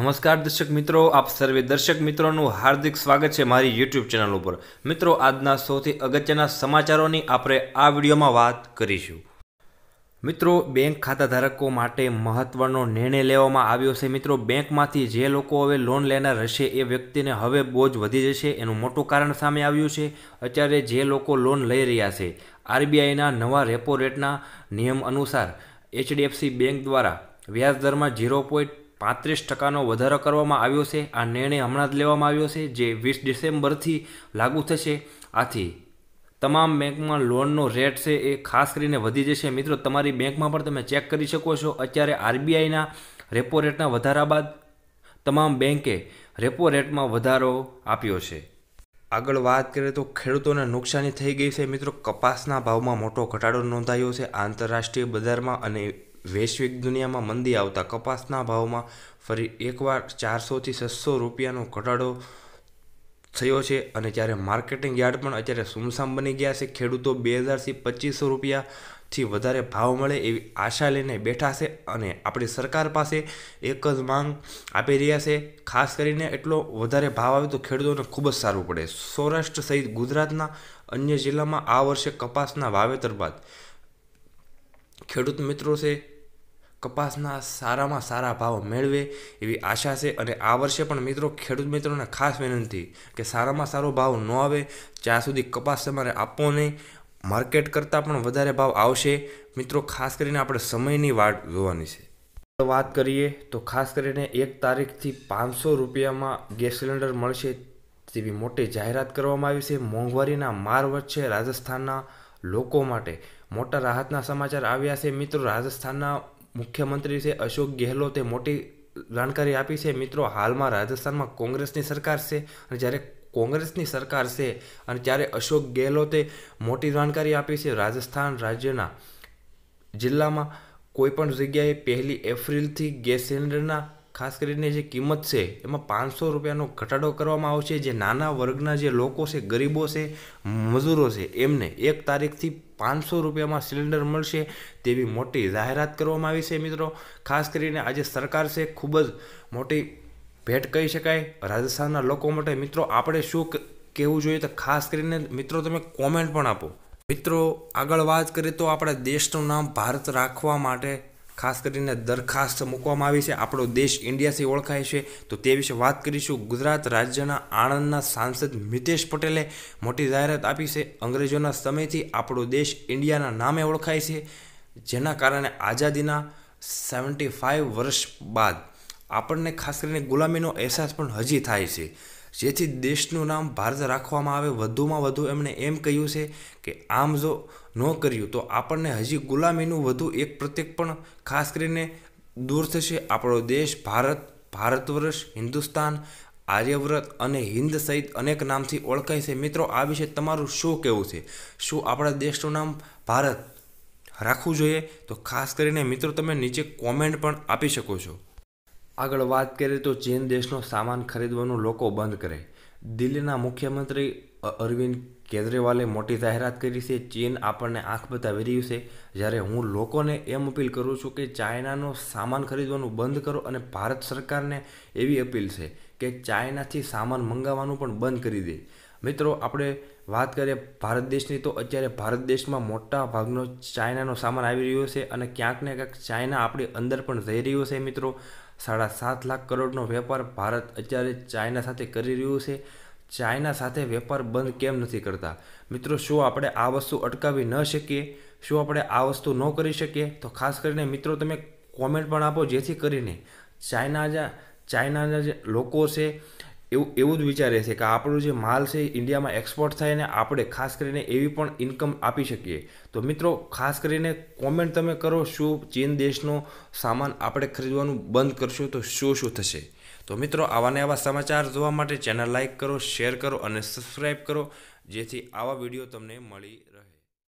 નમસ્કાર દર્શક મિત્રો આપ સર્વે દર્શક મિત્રોનું હાર્દિક સ્વાગત છે મારી યુટ્યુબ ચેનલ ઉપર મિત્રો આજના સૌથી અગત્યના સમાચારોની આપણે આ વિડીયોમાં વાત કરીશું મિત્રો બેંક ખાતા ધારકો માટે મહત્વનો નિર્ણય લેવામાં આવ્યો છે મિત્રો બેંકમાંથી જે લોકો હવે લોન લેનાર હશે એ વ્યક્તિને હવે બોજ વધી જશે એનું મોટું કારણ સામે આવ્યું છે અત્યારે જે લોકો લોન લઈ રહ્યા છે આરબીઆઈના નવા રેપો રેટના નિયમ અનુસાર એચડીએફસી બેંક દ્વારા વ્યાજદરમાં ઝીરો પોઈન્ટ પાંત્રીસ ટકાનો વધારો કરવામાં આવ્યો છે આ નિર્ણય હમણાં જ લેવામાં આવ્યો છે જે વીસ ડિસેમ્બરથી લાગુ થશે આથી તમામ બેંકમાં લોનનો રેટ છે એ ખાસ કરીને વધી જશે મિત્રો તમારી બેંકમાં પણ તમે ચેક કરી શકો છો અત્યારે આરબીઆઈના રેપો રેટના વધારા બાદ તમામ બેંકે રેપો રેટમાં વધારો આપ્યો છે આગળ વાત કરીએ તો ખેડૂતોને નુકસાની થઈ ગઈ છે મિત્રો કપાસના ભાવમાં મોટો ઘટાડો નોંધાયો છે આંતરરાષ્ટ્રીય બજારમાં અને વૈશ્વિક દુનિયામાં મંદી આવતા કપાસના ભાવમાં ફરી એકવાર ચારસોથી છસો રૂપિયાનો ઘટાડો થયો છે અને જ્યારે માર્કેટિંગ યાર્ડ પણ અત્યારે સુમસામ બની ગયા છે ખેડૂતો બે હજારથી પચીસો રૂપિયાથી વધારે ભાવ મળે એવી આશા લઈને બેઠા છે અને આપણી સરકાર પાસે એક જ માંગ આપી રહ્યા છે ખાસ કરીને એટલો વધારે ભાવ આવે તો ખેડૂતોને ખૂબ જ સારું પડે સૌરાષ્ટ્ર સહિત ગુજરાતના અન્ય જિલ્લામાં આ વર્ષે કપાસના વાવેતર બાદ ખેડૂત મિત્રો છે કપાસના સારામાં સારા ભાવ મેળવે એવી આશા છે અને આ વર્ષે પણ મિત્રો ખેડૂત મિત્રોને ખાસ વિનંતી કે સારામાં સારો ભાવ ન આવે જ્યાં સુધી કપાસ તમારે આપવો નહીં માર્કેટ કરતાં પણ વધારે ભાવ આવશે મિત્રો ખાસ કરીને આપણે સમયની વાટ જોવાની છે વાત કરીએ તો ખાસ કરીને એક તારીખથી પાંચસો રૂપિયામાં ગેસ સિલિન્ડર મળશે તેવી મોટી જાહેરાત કરવામાં આવી છે મોંઘવારીના માર વચ્ચે રાજસ્થાનના લોકો માટે મોટા રાહતના સમાચાર આવ્યા છે મિત્રો રાજસ્થાનના મુખ્યમંત્રી છે અશોક ગેહલોતે મોટી જાણકારી આપી છે મિત્રો હાલમાં રાજસ્થાનમાં કોંગ્રેસની સરકાર છે અને જ્યારે કોંગ્રેસની સરકાર છે અને ત્યારે અશોક ગેહલોતે મોટી જાણકારી આપી છે રાજસ્થાન રાજ્યના જિલ્લામાં કોઈપણ જગ્યાએ પહેલી એપ્રિલથી ગેસ સિલિન્ડરના ખાસ કરીને જે કિંમત છે એમાં પાંચસો રૂપિયાનો ઘટાડો કરવામાં આવશે જે નાના વર્ગના જે લોકો છે ગરીબો છે મજૂરો છે એમને એક તારીખથી પાંચસો રૂપિયામાં સિલિન્ડર મળશે તેવી મોટી જાહેરાત કરવામાં આવી છે મિત્રો ખાસ કરીને આજે સરકાર છે ખૂબ જ મોટી ભેટ કહી શકાય રાજસ્થાનના લોકો માટે મિત્રો આપણે શું કહેવું જોઈએ તો ખાસ કરીને મિત્રો તમે કોમેન્ટ પણ આપો મિત્રો આગળ વાત કરીએ તો આપણા દેશનું નામ ભારત રાખવા માટે ખાસ કરીને દરખાસ્ત મૂકવામાં આવી છે આપણો દેશ ઇન્ડિયાથી ઓળખાય છે તો તે વિશે વાત કરીશું ગુજરાત રાજ્યના આણંદના સાંસદ મિતેશ પટેલે મોટી જાહેરાત આપી છે અંગ્રેજોના સમયથી આપણો દેશ ઇન્ડિયાના નામે ઓળખાય છે જેના કારણે આઝાદીના સેવન્ટી ફાઇવ વર્ષ બાદ આપણને ખાસ કરીને ગુલામીનો અહેસાસ પણ હજી થાય છે જેથી દેશનું નામ ભારત રાખવામાં આવે વધુમાં વધુ એમણે એમ કહ્યું છે કે આમ જો ન કર્યું તો આપણને હજી ગુલામીનું વધુ એક પ્રત્યેક પણ ખાસ કરીને દૂર થશે આપણો દેશ ભારત ભારત વર્ષ હિન્દુસ્તાન આર્યવ્રત અને હિન્દ સહિત અનેક નામથી ઓળખાય છે મિત્રો આ વિશે તમારું શું કહેવું છે શું આપણા દેશનું નામ ભારત રાખવું જોઈએ તો ખાસ કરીને મિત્રો તમે નીચે કોમેન્ટ પણ આપી શકો છો આગળ વાત કરીએ તો ચીન દેશનો સામાન ખરીદવાનું લોકો બંધ કરે દિલ્હીના મુખ્યમંત્રી અરવિંદ કેજરીવાલે મોટી જાહેરાત કરી છે ચીન આપણને આંખ બતાવી રહ્યું છે જ્યારે હું લોકોને એમ અપીલ કરું છું કે ચાઇનાનો સામાન ખરીદવાનું બંધ કરો અને ભારત સરકારને એવી અપીલ છે કે ચાઇનાથી સામાન મંગાવવાનું પણ બંધ કરી દે મિત્રો આપણે વાત કરીએ ભારત દેશની તો અત્યારે ભારત દેશમાં મોટા ભાગનો ચાઇનાનો સામાન આવી રહ્યો છે અને ક્યાંક ને ક્યાંક ચાઇના આપણી અંદર પણ જઈ રહ્યો છે મિત્રો સાડા સાત લાખ કરોડનો વેપાર ભારત અત્યારે ચાઇના સાથે કરી રહ્યું છે ચાઇના સાથે વેપાર બંધ કેમ નથી કરતા મિત્રો શું આપણે આ વસ્તુ અટકાવી ન શકીએ શું આપણે આ વસ્તુ ન કરી શકીએ તો ખાસ કરીને મિત્રો તમે કોમેન્ટ પણ આપો જેથી કરીને ચાઇના ચાઇનાના જે લોકો છે એવું એવું જ વિચારે છે કે આપણો જે માલ છે ઇન્ડિયામાં એક્સપોર્ટ થાય ને આપણે ખાસ કરીને એવી પણ ઇન્કમ આપી શકીએ તો મિત્રો ખાસ કરીને કોમેન્ટ તમે કરો શું ચીન દેશનો સામાન આપણે ખરીદવાનું બંધ કરશો તો શું શું થશે તો મિત્રો આવાને આવા સમાચાર જોવા માટે ચેનલ લાઇક કરો શેર કરો અને સબસ્ક્રાઈબ કરો જેથી આવા વિડીયો તમને મળી રહે